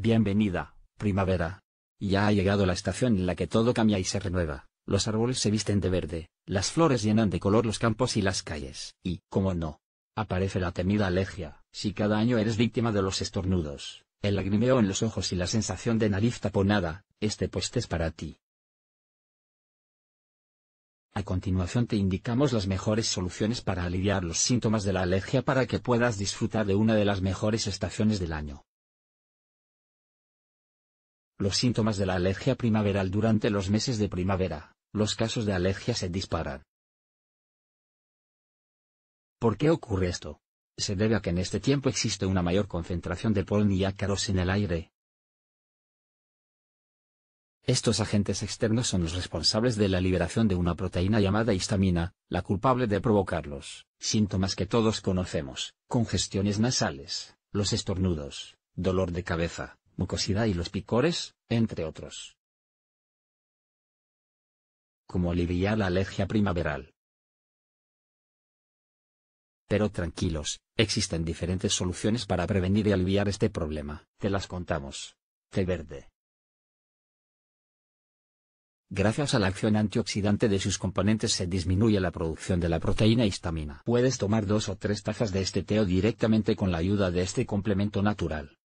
Bienvenida, primavera. Ya ha llegado la estación en la que todo cambia y se renueva. Los árboles se visten de verde, las flores llenan de color los campos y las calles. Y, como no, aparece la temida alergia. Si cada año eres víctima de los estornudos, el lagrimeo en los ojos y la sensación de nariz taponada, este post es para ti. A continuación te indicamos las mejores soluciones para aliviar los síntomas de la alergia para que puedas disfrutar de una de las mejores estaciones del año. Los síntomas de la alergia primaveral durante los meses de primavera, los casos de alergia se disparan. ¿Por qué ocurre esto? Se debe a que en este tiempo existe una mayor concentración de polen y ácaros en el aire. Estos agentes externos son los responsables de la liberación de una proteína llamada histamina, la culpable de provocarlos. Síntomas que todos conocemos, congestiones nasales, los estornudos, dolor de cabeza, mucosidad y los picores, entre otros. Como aliviar la alergia primaveral. Pero tranquilos, existen diferentes soluciones para prevenir y aliviar este problema. Te las contamos. Té verde. Gracias a la acción antioxidante de sus componentes se disminuye la producción de la proteína histamina. Puedes tomar dos o tres tazas de este té directamente con la ayuda de este complemento natural.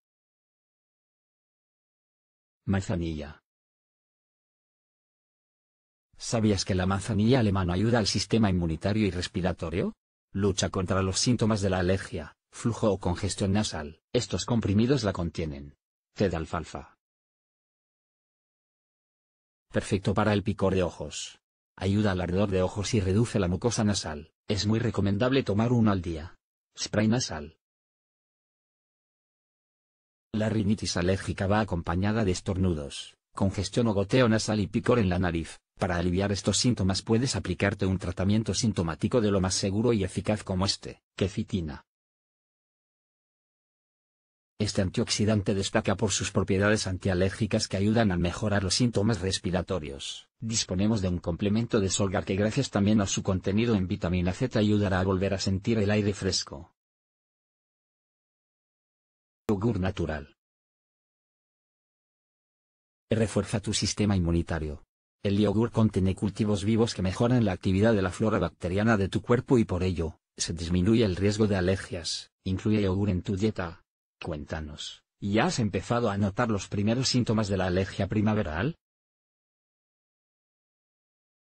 Manzanilla. ¿Sabías que la manzanilla alemana ayuda al sistema inmunitario y respiratorio? Lucha contra los síntomas de la alergia, flujo o congestión nasal. Estos comprimidos la contienen. Té de alfalfa. Perfecto para el picor de ojos. Ayuda al ardor de ojos y reduce la mucosa nasal. Es muy recomendable tomar uno al día. Spray nasal. La rinitis alérgica va acompañada de estornudos, congestión o goteo nasal y picor en la nariz. Para aliviar estos síntomas puedes aplicarte un tratamiento sintomático de lo más seguro y eficaz como este, quecitina. Este antioxidante destaca por sus propiedades antialérgicas que ayudan a mejorar los síntomas respiratorios. Disponemos de un complemento de Solgar que gracias también a su contenido en vitamina C ayudará a volver a sentir el aire fresco. Yogur natural. Refuerza tu sistema inmunitario. El yogur contiene cultivos vivos que mejoran la actividad de la flora bacteriana de tu cuerpo y por ello, se disminuye el riesgo de alergias. Incluye yogur en tu dieta. Cuéntanos, ¿ya has empezado a notar los primeros síntomas de la alergia primaveral?